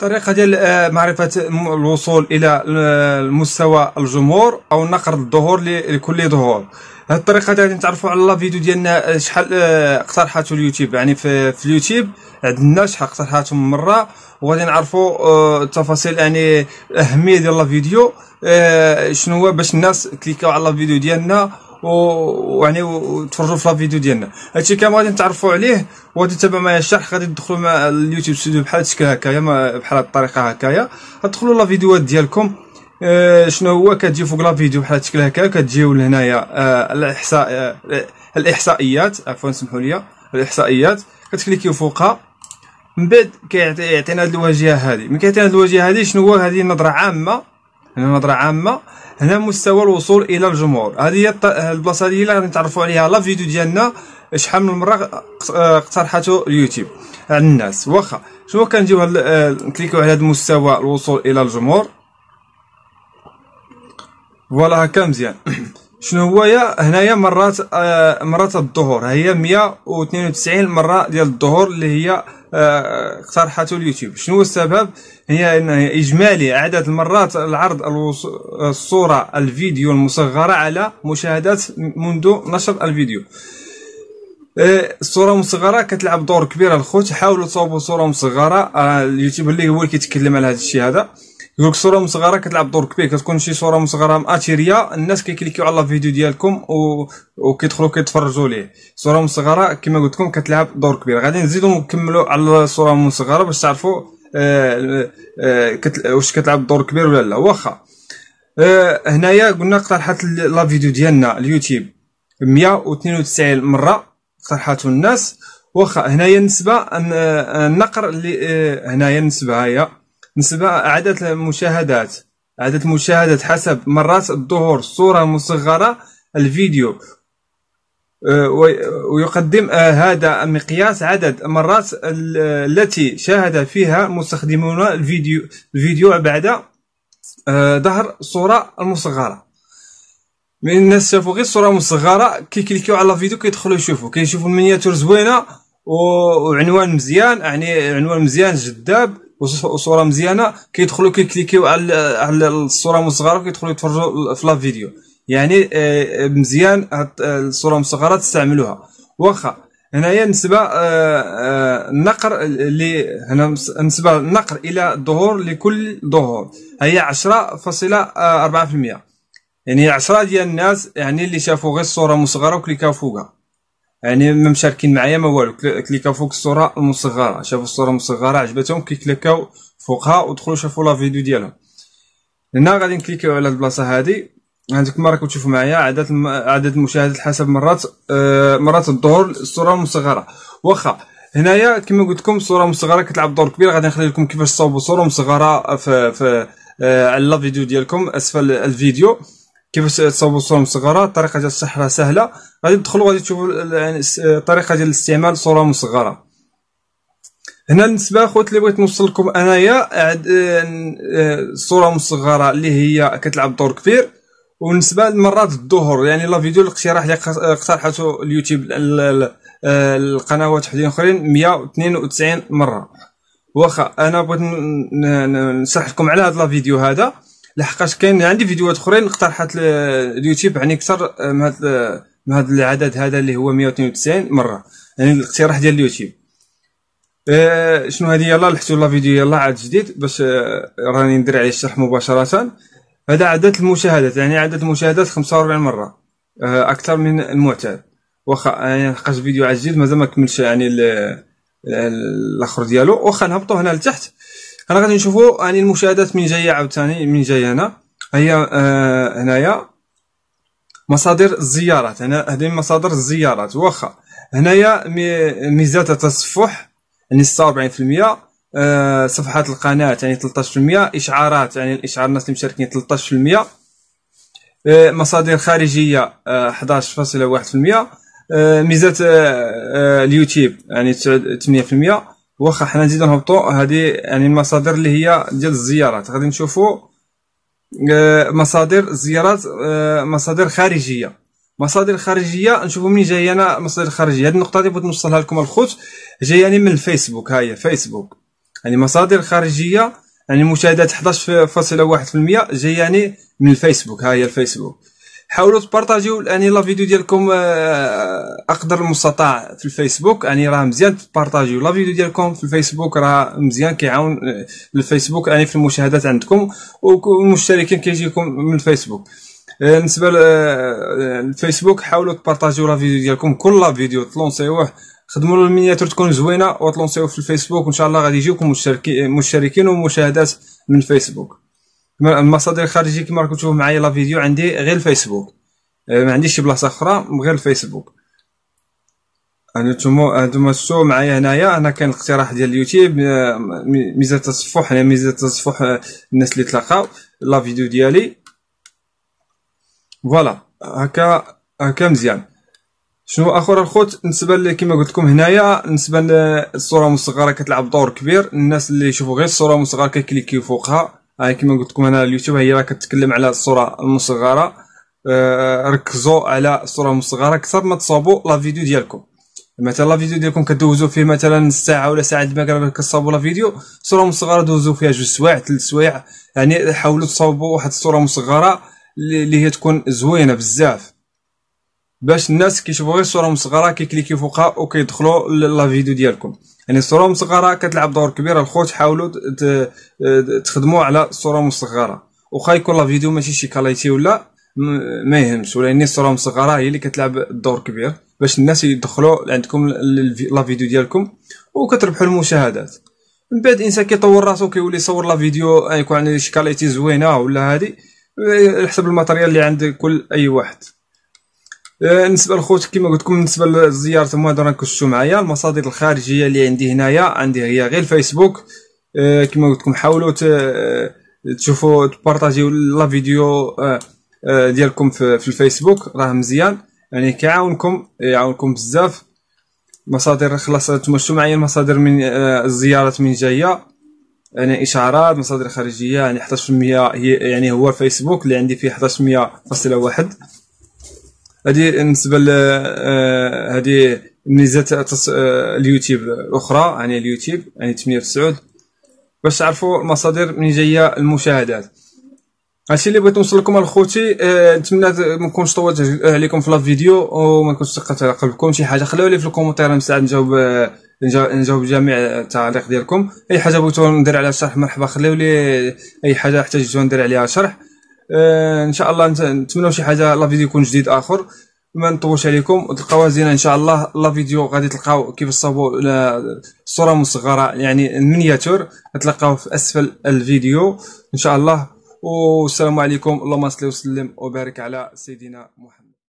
طريقة ديال آه، معرفة الوصول إلى آه، مستوى الجمهور أو نقر الظهور لكل ظهور هاد الطريقة غادي نتعرفوا على لا فيديو ديالنا آه، شحال اقترحاتو اليوتيوب يعني في, في اليوتيوب عندنا شحال اقترحاتو من مرة وغادي نعرفوا التفاصيل يعني الأهمية ديال لا فيديو شنو هو باش الناس كليكاو على لا فيديو ديالنا ويعني وتفرجوا في لا فيديو ديالنا هادشي كامل غادي نتعرفوا عليه وغادي تتابعوا معايا الشرح غادي تدخلوا مع اليوتيوب ستوديو بحال هكا هكايا بحال هاد الطريقه هكايا غتدخلوا لا فيديوهات ديالكم آه شنو هو كتجي فوق لا فيديو بحال شكل هكا كتجيو لهنايا آه، الاحصاء آه، الاحصائيات عفوا سمحوا لي الاحصائيات كتكليكيو فوقها من بعد كيعطينا هاد الواجهه هادي من كيعطينا هاد الواجهه هادي شنو هو هادي نظره عامه هنا نظره عامه هنا مستوى الوصول الى الجمهور هذه هي آه، البلاصه هذه اللي غادي نتعرفوا عليها لا فيديو ديالنا شحال من مره آه، اقترحته اليوتيوب على الناس واخا شنو كنجيو آه، نكليكو على هذا المستوى الوصول الى الجمهور فوالا هكا مزيان شنو هو يا هنايا مرات مرات الظهور هي 192 مره ديال الظهور اللي هي آه، اقترحته اليوتيوب شنو هو السبب هي ان اجمالي عدد المرات العرض الصوره الفيديو المصغره على مشاهدات منذ نشر الفيديو آه، الصوره المصغره كتلعب دور كبير الخوت حاولوا تصاوبوا صوره مصغره آه، اليوتيوب اللي هو اللي كيتكلم على هذا الشيء هذا دوك صوره مصغره كتلعب دور كبير كتكون شي صوره مصغره ماتيريا الناس كيكليكيو على الفيديو ديالكم و... وكيدخلوا كيتفرجوا ليه صوره مصغره كما قلت لكم كتلعب دور كبير غادي نزيدو نكملوا على الصوره المصغره باش تعرفوا آه آه كت... واش كتلعب دور كبير ولا لا واخا آه هنايا قلنا اقترحت لا فيديو ديالنا اليوتيوب 192 مره اقترحته الناس واخا هنايا النسبه النقر اللي هنايا النسبه هي بالنسبه عدد المشاهدات عدد المشاهدات حسب مرات ظهور الصوره المصغره الفيديو أه، ويقدم أه، هذا المقياس عدد مرات التي شاهد فيها المستخدمون الفيديو الفيديو بعد أه، ظهر الصوره المصغره من الناس شافوا غير الصوره المصغره كيكليكيو على الفيديو كيدخلوا يشوفوا كيشوفوا المنياتور زوينه وعنوان مزيان يعني عنوان مزيان جذاب وصوره مزيانه كيدخلوا كيكليكيو على على الصوره مصغره وكيدخلوا يتفرجوا في لا فيديو يعني آه، مزيان آه، الصوره المصغره تستعملوها واخا هنايا نسبه آه، النقر اللي هنا نسبه النقر الى الظهور لكل ظهور هي 10.4% يعني 10 ديال الناس يعني اللي شافوا غير الصوره مصغره وكليكاو فوقها يعني ما مشاركين معايا ما والو كليكاو فوق الصوره المصغره شافوا الصوره المصغره عجبتهم كيكليكاو فوقها ودخلوا شافوا لا فيديو ديالهم هنا غادي نكليكيو على البلاصه هذه عندكم راكم تشوفوا معايا عدد الم... عدد المشاهدات حسب مرات آه مرات الظهور الصوره المصغره واخا هنايا كما قلت لكم الصوره المصغره كتلعب دور كبير غادي نخلي لكم كيفاش تصاوبوا صوره مصغره في في آه على الفيديو ديالكم اسفل الفيديو كيفاش تصاوبوا الصورة مصغره الطريقه ديال الشحره سهله غادي تدخلوا غادي تشوفوا الطريقه يعني ديال استعمال صوره مصغره هنا بالنسبه اخوات اللي بغيت نوصل لكم انايا آه، آه، صوره مصغره اللي هي كتلعب دور كبير وبالنسبه لمرات الظهور يعني لا فيديو الاقتراح اللي آه، اقترحته اليوتيوب القنوات وحدين اخرين 192 مره واخا انا بغيت نشرح لكم على هذا لا فيديو هذا لحقاش كاين عندي فيديوهات اخرين اقترحت اليوتيوب يعني اكثر آه، من هذا من هذا العدد هذا اللي هو 192 مره يعني الاقتراح ديال اليوتيوب أه شنو هذه يلا لحتو لا فيديو يلا عاد جديد باش أه راني ندير عليه الشرح مباشره هذا عدد المشاهدات يعني عدد المشاهدات 45 مره أه اكثر من المعتاد واخا يعني لحقاش فيديو عاد جديد مازال ما كملش يعني الاخر ديالو واخا نهبطو هنا لتحت هنا غادي نشوفوا يعني المشاهدات من جايه عاوتاني من جايه هنا هي آه هنايا مصادر الزيارات هنا هذه مصادر الزيارات واخا هنايا ميزات التصفح يعني 47% آه، صفحات القناه يعني 13% اشعارات يعني الاشعار الناس اللي مشاركين 13% آه، مصادر خارجيه 11.1% آه، ميزات اليوتيوب يعني 8% واخا حنا نزيدو نهبطو هادي يعني المصادر اللي هي ديال الزيارات غادي نشوفو آه، مصادر زيارات آه، مصادر خارجيه مصادر خارجيه نشوفو منين جايانا انا مصادر خارجيه هاد النقطه اللي بغيت نوصلها لكم الخوت جايه يعني من الفيسبوك هاهي فيسبوك يعني مصادر خارجيه يعني مشاهدات 11.1% جايه يعني من الفيسبوك هاهي الفيسبوك حاولوا تبارطاجيو يعني لا فيديو ديالكم آه، آه، اقدر المستطاع في الفيسبوك يعني راه مزيان تبارطاجيو لا فيديو ديالكم في الفيسبوك راه مزيان كيعاون آه، الفيسبوك يعني في المشاهدات عندكم والمشتركين كيجيكم من الفيسبوك بالنسبه للفيسبوك حاولوا تبارطاجيو لا فيديو ديالكم كل لا فيديو تلونسيوه خدموا له المينياتور تكون زوينه وتلونسيوه في الفيسبوك وان شاء الله غادي يجيوكم مشتركين مشتركين ومشاهدات من الفيسبوك المصادر الخارجيه كما راكم تشوفوا معايا لا فيديو عندي غير الفيسبوك أه، ما عنديش شي بلاصه اخرى غير الفيسبوك انتم انتم تشوفوا معايا هنايا انا كان الاقتراح ديال اليوتيوب أه، ميزه التصفح انا يعني ميزه التصفح أه، الناس اللي تلاقاو لا فيديو ديالي فوالا هكا هكا مزيان شنو اخر الخوت بالنسبه كما قلت لكم هنايا بالنسبه للصوره المصغره كتلعب دور كبير الناس اللي يشوفوا غير الصوره المصغره كيكليكيو فوقها كما قلت لكم انا اليوتيوب هي راه كتكلم على الصوره المصغره آه، ركزوا على الصوره المصغره اكثر ما تصاوبوا لا فيديو ديالكم مثلا لا فيديو ديالكم كدوزوا فيه مثلا ساعه ولا ساعه المغرب كتصاوبوا لا فيديو صوره مصغره دوزوا فيها جوج سوايع ثلاث سوايع يعني حاولوا تصاوبوا واحد الصوره مصغره اللي هي تكون زوينه بزاف باش الناس كيشوفوا غير الصوره مصغره كيكليكيو فوقها وكيدخلوا لا فيديو ديالكم يعني الصوره المصغره كتلعب دور كبير الخوت حاولوا تخدموا على الصوره المصغره واخا يكون لا فيديو ماشي شي كاليتي ولا ما يهمش ولكن الصوره المصغره هي اللي كتلعب الدور كبير باش الناس يدخلوا عندكم لا فيديو ديالكم وكتربحوا المشاهدات من بعد الانسان كيطور راسو كيولي يصور لا فيديو يكون عنده شي كاليتي زوينه ولا هذه على حسب الماتيريال اللي عند كل اي واحد آه، بالنسبه لخوت كما قلت لكم بالنسبه لزياره مواد راكم شفتوا معايا المصادر الخارجيه اللي عندي هنايا عندي هي غير الفيسبوك آه، كما قلت لكم حاولوا آه، تشوفوا تبارطاجيو لا فيديو ديالكم في الفيسبوك راه مزيان يعني كيعاونكم يعاونكم بزاف مصادر خلاص تمشوا معايا المصادر من الزيارات من جايه يعني اشعارات مصادر خارجيه يعني 11% هي يعني هو الفيسبوك اللي عندي فيه 11% فاصله واحد هذه بالنسبه ل هذه آه، ميزات آه، اليوتيوب الاخرى يعني اليوتيوب يعني التنميه في باش تعرفوا المصادر منين جايه المشاهدات هادشي اللي بغيت نوصل لكم الخوتي آه، نتمنى أه ما نكونش طولت عليكم في لا فيديو وما نكونش سقطت على قلبكم شي حاجه خلوها لي في الكومونتير نساعد نجاوب نجاوب جميع التعليق ديالكم اي حاجه بغيتو ندير عليها شرح مرحبا خليو لي اي حاجه احتاجتو ندير عليها شرح آه، ان شاء الله نتمنوا شي حاجه لا فيديو يكون جديد اخر ما نطولش عليكم وتلقاوها زينه ان شاء الله لا فيديو غادي تلقاو كيف صابوا الصوره مصغره يعني المينياتور تلقاو في اسفل الفيديو ان شاء الله والسلام عليكم اللهم صل وسلم وبارك على سيدنا محمد